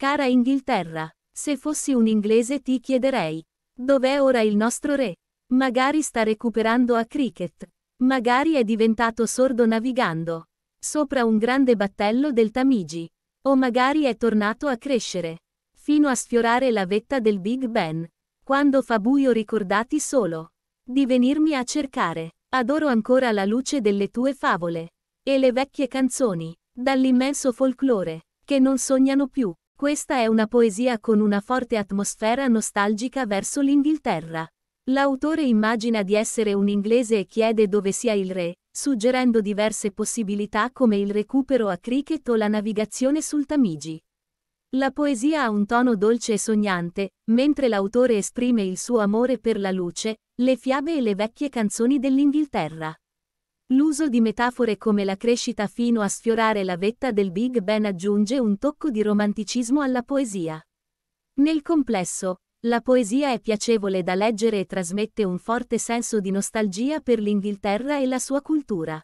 Cara Inghilterra, se fossi un inglese ti chiederei, dov'è ora il nostro re? Magari sta recuperando a cricket. Magari è diventato sordo navigando. Sopra un grande battello del Tamigi. O magari è tornato a crescere. Fino a sfiorare la vetta del Big Ben. Quando fa buio ricordati solo. Di venirmi a cercare. Adoro ancora la luce delle tue favole. E le vecchie canzoni. Dall'immenso folklore. Che non sognano più. Questa è una poesia con una forte atmosfera nostalgica verso l'Inghilterra. L'autore immagina di essere un inglese e chiede dove sia il re, suggerendo diverse possibilità come il recupero a cricket o la navigazione sul Tamigi. La poesia ha un tono dolce e sognante, mentre l'autore esprime il suo amore per la luce, le fiabe e le vecchie canzoni dell'Inghilterra. L'uso di metafore come la crescita fino a sfiorare la vetta del Big Ben aggiunge un tocco di romanticismo alla poesia. Nel complesso, la poesia è piacevole da leggere e trasmette un forte senso di nostalgia per l'Inghilterra e la sua cultura.